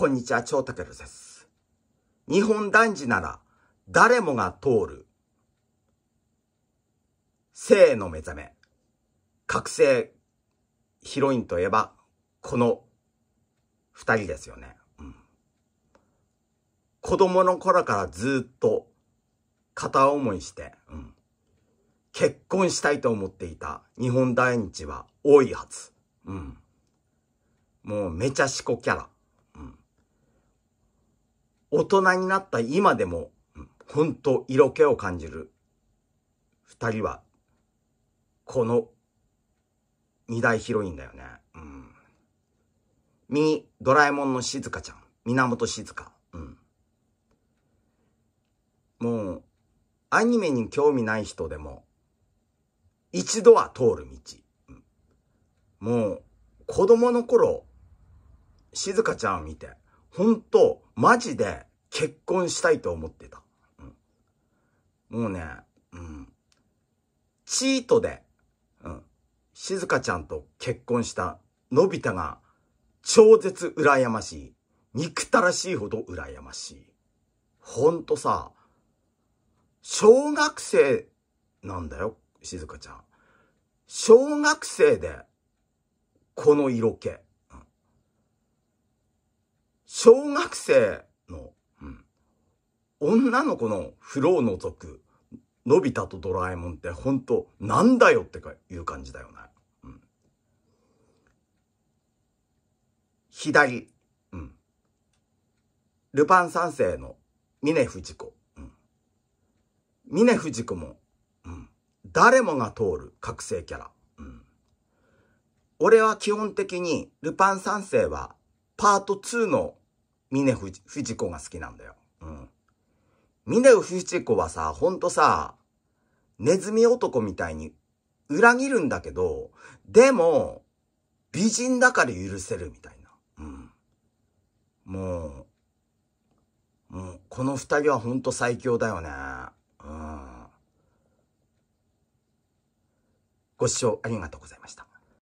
こんにちは、超たけるです。日本男児なら誰もが通る性の目覚め。覚醒ヒロインといえばこの二人ですよね、うん。子供の頃からずっと片思いして、うん、結婚したいと思っていた日本男児は多いはず。うん、もうめちゃしこキャラ。大人になった今でも、本当色気を感じる。二人は、この、二大ヒロインだよね。うん。右、ドラえもんの静香ちゃん。源静香。うん。もう、アニメに興味ない人でも、一度は通る道。うん、もう、子供の頃、静香ちゃんを見て、本当マジで、結婚したいと思ってた。うん、もうね、うん。チートで、うん。静香ちゃんと結婚したのび太が超絶羨ましい。憎たらしいほど羨ましい。ほんとさ、小学生なんだよ、静香ちゃん。小学生で、この色気。小学生女の子のフローの族、のび太とドラえもんって本当なんだよってかいう感じだよね。うん、左、うん。ルパン三世の峰藤子。うん、フジ子も、うん、誰もが通る覚醒キャラ。うん、俺は基本的にルパン三世はパート2の峰ジ子が好きなんだよ。うんミネウフチコはさ、ほんとさ、ネズミ男みたいに裏切るんだけど、でも、美人だから許せるみたいな。うん。もう、もう、この二人はほんと最強だよね。うん。ご視聴ありがとうございました。